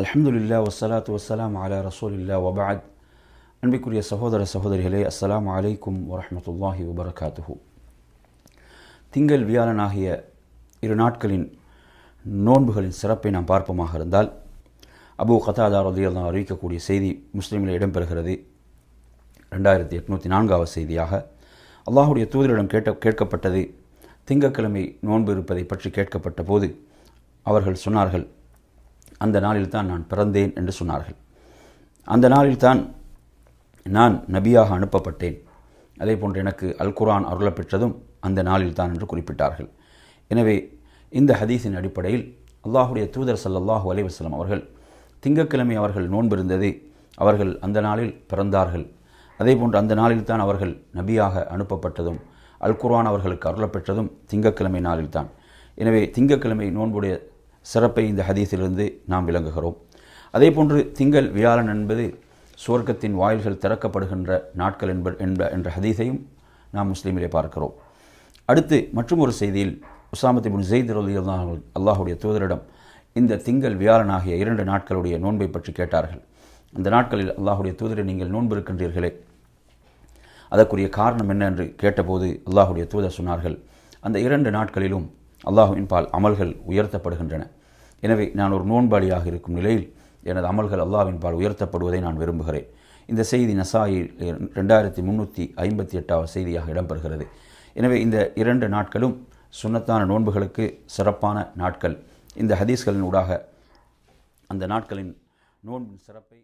அலமதுல்லா வசலாத்து வசலாம் அலா ரசூலில்லா வபாத் அன்பிக்குரிய சகோதர சகோதரிகளே அஸ்லாம் அலைக்கும் வரமத்துல்லாஹி வபரகாத்துஹூ திங்கள் வியாழன் ஆகிய இரு நாட்களின் நோன்புகளின் சிறப்பை நாம் பார்ப்போமாக இருந்தால் அபு கதாதார் உதயதான் அறிவிக்கக்கூடிய செய்தி முஸ்லீமில் இடம்பெறுகிறது ரெண்டாயிரத்தி எட்நூற்றி நான்காவது செய்தியாக அல்லாஹுடைய தூதரிடம் கேட்ட கேட்கப்பட்டது திங்கக்கிழமை நோன்பு இருப்பதை பற்றி கேட்கப்பட்ட போது அவர்கள் சொன்னார்கள் அந்த நாளில் தான் நான் பிறந்தேன் என்று சொன்னார்கள் அந்த நாளில்தான் நான் நபியாக அனுப்பப்பட்டேன் அதே போன்று எனக்கு அல் குரான் அருளப்பெற்றதும் அந்த நாளில் தான் என்று குறிப்பிட்டார்கள் எனவே இந்த ஹதீஸின் அடிப்படையில் அல்லாஹுடைய தூதர் சல்லாஹூ அலைவசலம் அவர்கள் திங்கக்கிழமை அவர்கள் நோன்பிருந்தது அவர்கள் அந்த நாளில் பிறந்தார்கள் அதே போன்று அந்த நாளில்தான் அவர்கள் நபியாக அனுப்பப்பட்டதும் அல் குர்வான் அவர்களுக்கு அருளப்பெற்றதும் திங்கக்கிழமை நாளில்தான் எனவே திங்கக்கிழமை நோன்புடைய சிறப்பை இந்த ஹதீஸிலிருந்து நாம் விளங்குகிறோம் அதே போன்று திங்கள் வியாழன் என்பது சுவர்க்கத்தின் வாயில்கள் திறக்கப்படுகின்ற நாட்கள் என்ப என்ப என்ற ஹதீஸையும் நாம் முஸ்லீமிலே பார்க்கிறோம் அடுத்து மற்றும் ஒரு செய்தியில் உசாமத்தி பின் ஜெயித் அல்லாஹுடைய தூதரிடம் இந்த திங்கள் வியாழன் ஆகிய இரண்டு நாட்களுடைய நோன்பை பற்றி கேட்டார்கள் அந்த நாட்களில் அல்லாஹுடைய தூதரை நீங்கள் நோன்பு இருக்கின்றீர்களே அதற்குரிய காரணம் என்ன என்று கேட்டபோது அல்லாஹுடைய தூதர் சொன்னார்கள் அந்த இரண்டு நாட்களிலும் அல்லாஹுவின் பால் அமல்கள் உயர்த்தப்படுகின்றன எனவே நான் ஒரு நோன்பாளியாக இருக்கும் நிலையில் எனது அமல்கள் அல்லாவின் பால் உயர்த்தப்படுவதை நான் விரும்புகிறேன் இந்த செய்தி நசாயில் ரெண்டாயிரத்தி முந்நூற்றி ஐம்பத்தி எட்டாவது செய்தியாக இடம்பெறுகிறது எனவே இந்த இரண்டு நாட்களும் சுண்ணத்தான நோன்புகளுக்கு சிறப்பான நாட்கள் இந்த ஹதீஸ்களின் ஊடாக அந்த நாட்களின் நோன்பின் சிறப்பை